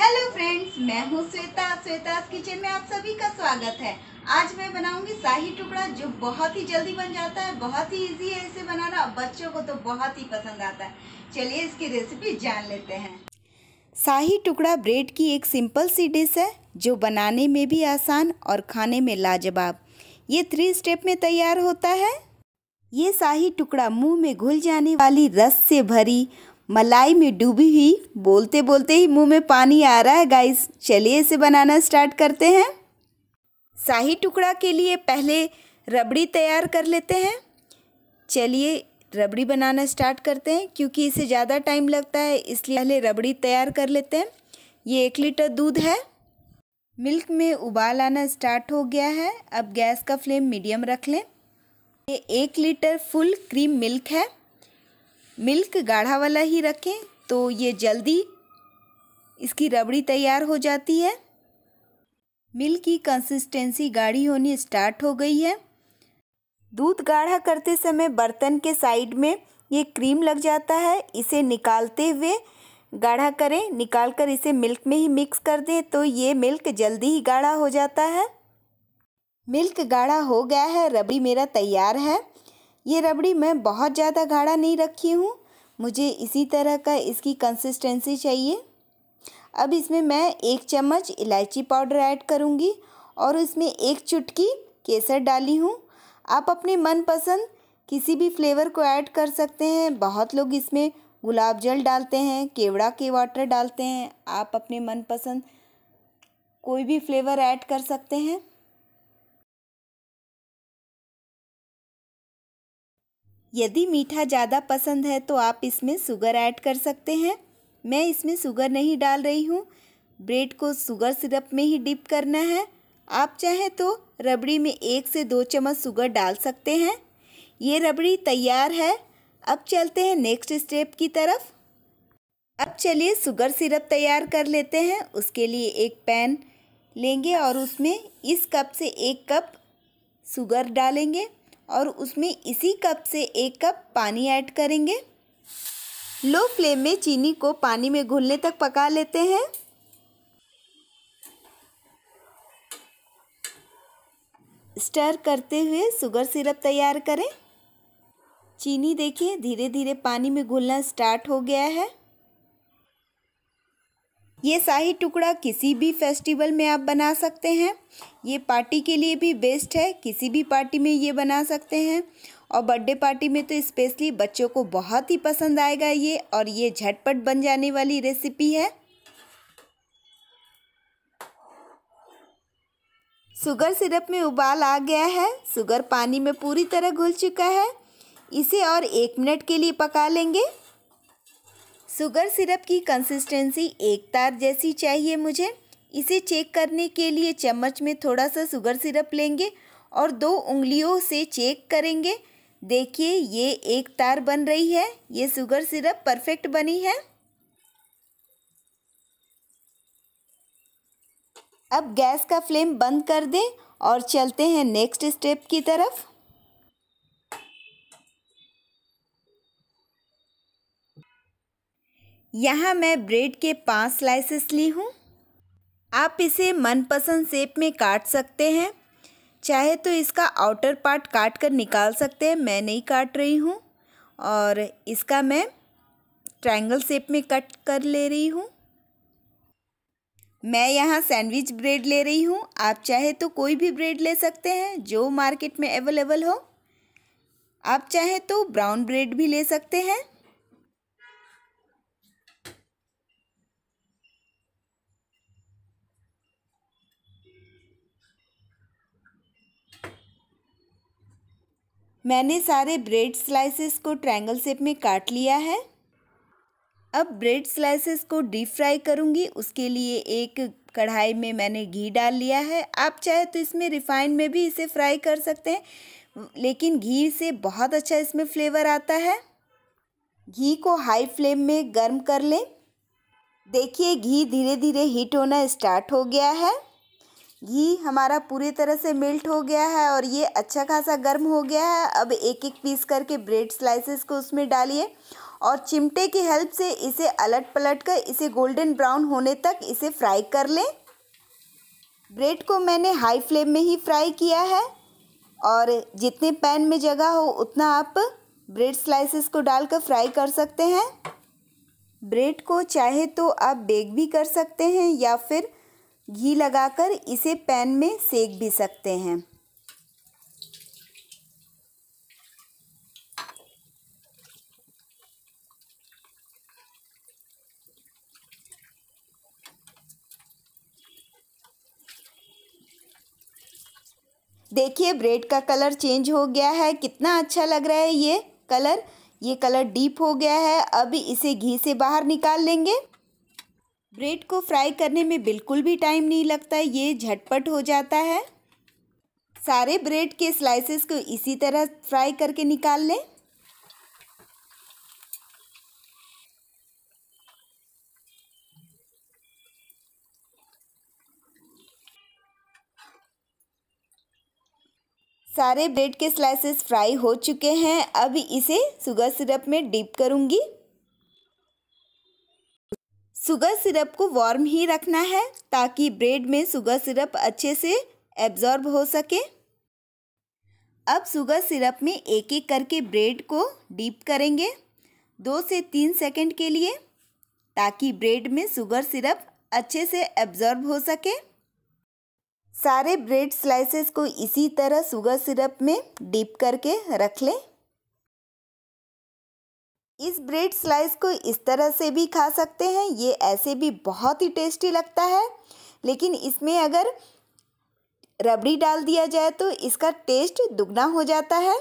hello friends मैं हूँ Shweta Shweta kitchen में आप सभी का स्वागत है आज मैं बनाऊंगी शाही टुकड़ा जो बहुत ही जल्दी बन जाता है बहुत ही इजी है इसे बनाना बच्चों को तो बहुत ही पसंद आता है चलिए इसकी रेसिपी जान लेते हैं शाही टुकड़ा ब्रेड की एक सिंपल सी डिश है जो बनाने में भी आसान और खाने में लाजवाब ये थ्री स्टेप में तैयार होता है ये शाही टुकड़ा मुंह में घुल जाने वाली रस से भरी मलाई में डूबी हुई बोलते बोलते ही मुंह में पानी आ रहा है गाइस चलिए इसे बनाना स्टार्ट करते हैं शाही टुकड़ा के लिए पहले रबड़ी तैयार कर लेते हैं चलिए रबड़ी बनाना स्टार्ट करते हैं क्योंकि इसे ज़्यादा टाइम लगता है इसलिए पहले रबड़ी तैयार कर लेते हैं ये एक लीटर दूध है मिल्क में उबाल आना स्टार्ट हो गया है अब गैस का फ्लेम मीडियम रख लें ये एक लीटर फुल क्रीम मिल्क है मिल्क गाढ़ा वाला ही रखें तो ये जल्दी इसकी रबड़ी तैयार हो जाती है मिल्क की कंसिस्टेंसी गाढ़ी होनी स्टार्ट हो गई है दूध गाढ़ा करते समय बर्तन के साइड में ये क्रीम लग जाता है इसे निकालते हुए गाढ़ा करें निकाल कर इसे मिल्क में ही मिक्स कर दें तो ये मिल्क जल्दी ही गाढ़ा हो जाता है मिल्क गाढ़ा हो गया है रबड़ी मेरा तैयार है ये रबड़ी मैं बहुत ज़्यादा गाढ़ा नहीं रखी हूँ मुझे इसी तरह का इसकी कंसिस्टेंसी चाहिए अब इसमें मैं एक चम्मच इलायची पाउडर ऐड करूँगी और इसमें एक चुटकी केसर डाली हूँ आप अपने मनपसंद किसी भी फ्लेवर को ऐड कर सकते हैं बहुत लोग इसमें गुलाब जल डालते हैं केवड़ा के वाटर डालते हैं आप अपने मनपसंद कोई भी फ्लेवर ऐड कर सकते हैं यदि मीठा ज़्यादा पसंद है तो आप इसमें शुगर ऐड कर सकते हैं मैं इसमें शुगर नहीं डाल रही हूँ ब्रेड को शुगर सिरप में ही डिप करना है आप चाहें तो रबड़ी में एक से दो चम्मच शुगर डाल सकते हैं ये रबड़ी तैयार है अब चलते हैं नेक्स्ट स्टेप की तरफ अब चलिए शुगर सिरप तैयार कर लेते हैं उसके लिए एक पैन लेंगे और उसमें इस कप से एक कप शुगर डालेंगे और उसमें इसी कप से एक कप पानी ऐड करेंगे लो फ्लेम में चीनी को पानी में घुलने तक पका लेते हैं स्टर करते हुए शुगर सिरप तैयार करें चीनी देखिए धीरे धीरे पानी में घुलना स्टार्ट हो गया है ये शाही टुकड़ा किसी भी फेस्टिवल में आप बना सकते हैं ये पार्टी के लिए भी बेस्ट है किसी भी पार्टी में ये बना सकते हैं और बर्थडे पार्टी में तो स्पेशली बच्चों को बहुत ही पसंद आएगा ये और ये झटपट बन जाने वाली रेसिपी है शुगर सिरप में उबाल आ गया है शुगर पानी में पूरी तरह घुल चुका है इसे और एक मिनट के लिए पका लेंगे शुगर सिरप की कंसिस्टेंसी एक तार जैसी चाहिए मुझे इसे चेक करने के लिए चम्मच में थोड़ा सा शुगर सिरप लेंगे और दो उंगलियों से चेक करेंगे देखिए ये एक तार बन रही है ये शुगर सिरप परफेक्ट बनी है अब गैस का फ्लेम बंद कर दें और चलते हैं नेक्स्ट स्टेप की तरफ यहाँ मैं ब्रेड के पांच स्लाइसेस ली हूँ आप इसे मनपसंद शेप में काट सकते हैं चाहे तो इसका आउटर पार्ट काट कर निकाल सकते हैं मैं नहीं काट रही हूँ और इसका मैं ट्रायंगल शेप में कट कर ले रही हूँ मैं यहाँ सैंडविच ब्रेड ले रही हूँ आप चाहे तो कोई भी ब्रेड ले सकते हैं जो मार्केट में अवेलेबल हो आप चाहे तो ब्राउन ब्रेड भी ले सकते हैं मैंने सारे ब्रेड स्लाइसेस को ट्रायंगल शेप में काट लिया है अब ब्रेड स्लाइसेस को डीप फ्राई करूँगी उसके लिए एक कढ़ाई में मैंने घी डाल लिया है आप चाहे तो इसमें रिफाइंड में भी इसे फ्राई कर सकते हैं लेकिन घी से बहुत अच्छा इसमें फ्लेवर आता है घी को हाई फ्लेम में गर्म कर लें देखिए घी धीरे धीरे हीट होना स्टार्ट हो गया है घी हमारा पूरी तरह से मेल्ट हो गया है और ये अच्छा खासा गर्म हो गया है अब एक एक पीस करके ब्रेड स्लाइसेस को उसमें डालिए और चिमटे की हेल्प से इसे अलट पलट कर इसे गोल्डन ब्राउन होने तक इसे फ्राई कर लें ब्रेड को मैंने हाई फ्लेम में ही फ्राई किया है और जितने पैन में जगह हो उतना आप ब्रेड स्लाइसेस को डालकर फ्राई कर सकते हैं ब्रेड को चाहे तो आप बेक भी कर सकते हैं या फिर घी लगाकर इसे पैन में सेक भी सकते हैं देखिए ब्रेड का कलर चेंज हो गया है कितना अच्छा लग रहा है ये कलर ये कलर डीप हो गया है अब इसे घी से बाहर निकाल लेंगे ब्रेड को फ्राई करने में बिल्कुल भी टाइम नहीं लगता ये झटपट हो जाता है सारे ब्रेड के स्लाइसेस को इसी तरह फ्राई करके निकाल लें सारे ब्रेड के स्लाइसेस फ्राई हो चुके हैं अब इसे सुगर सिरप में डीप करूँगी शुगर सिरप को वार्म ही रखना है ताकि ब्रेड में शुगर सिरप अच्छे से एब्जॉर्ब हो सके अब शुगर सिरप में एक एक करके ब्रेड को डीप करेंगे दो से तीन सेकंड के लिए ताकि ब्रेड में शुगर सिरप अच्छे से एब्जॉर्ब हो सके सारे ब्रेड स्लाइसेस को इसी तरह शुगर सिरप में डीप करके रख लें इस ब्रेड स्लाइस को इस तरह से भी खा सकते हैं ये ऐसे भी बहुत ही टेस्टी लगता है लेकिन इसमें अगर रबड़ी डाल दिया जाए तो इसका टेस्ट दुगना हो जाता है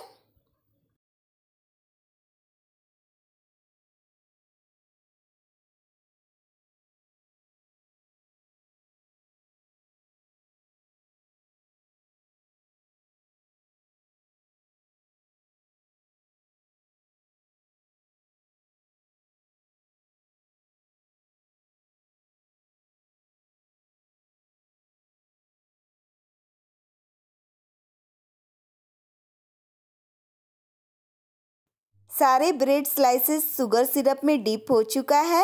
सारे ब्रेड स्लाइसेस शुगर सिरप में डीप हो चुका है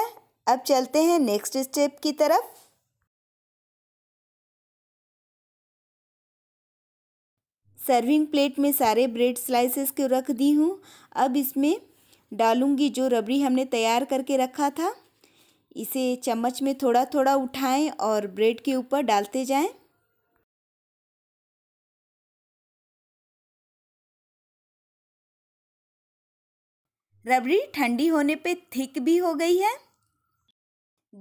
अब चलते हैं नेक्स्ट स्टेप की तरफ सर्विंग प्लेट में सारे ब्रेड स्लाइसेस को रख दी हूँ अब इसमें डालूंगी जो रबड़ी हमने तैयार करके रखा था इसे चम्मच में थोड़ा थोड़ा उठाएं और ब्रेड के ऊपर डालते जाएं रबड़ी ठंडी होने पे थिक भी हो गई है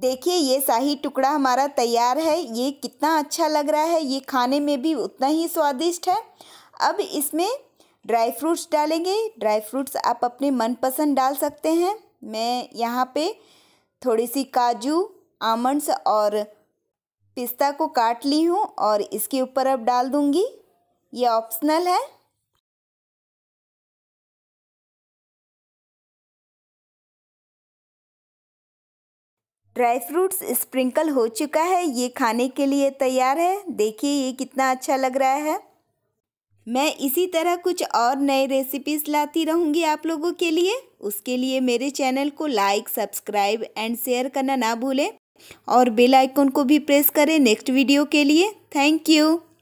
देखिए ये शाही टुकड़ा हमारा तैयार है ये कितना अच्छा लग रहा है ये खाने में भी उतना ही स्वादिष्ट है अब इसमें ड्राई फ्रूट्स डालेंगे ड्राई फ्रूट्स आप अपने मनपसंद डाल सकते हैं मैं यहाँ पे थोड़ी सी काजू आमंड्स और पिस्ता को काट ली हूँ और इसके ऊपर अब डाल दूँगी ये ऑप्शनल है ड्राई फ्रूट्स स्प्रिंकल हो चुका है ये खाने के लिए तैयार है देखिए ये कितना अच्छा लग रहा है मैं इसी तरह कुछ और नए रेसिपीज़ लाती रहूँगी आप लोगों के लिए उसके लिए मेरे चैनल को लाइक सब्सक्राइब एंड शेयर करना ना भूलें और बेल आइकन को भी प्रेस करें नेक्स्ट वीडियो के लिए थैंक यू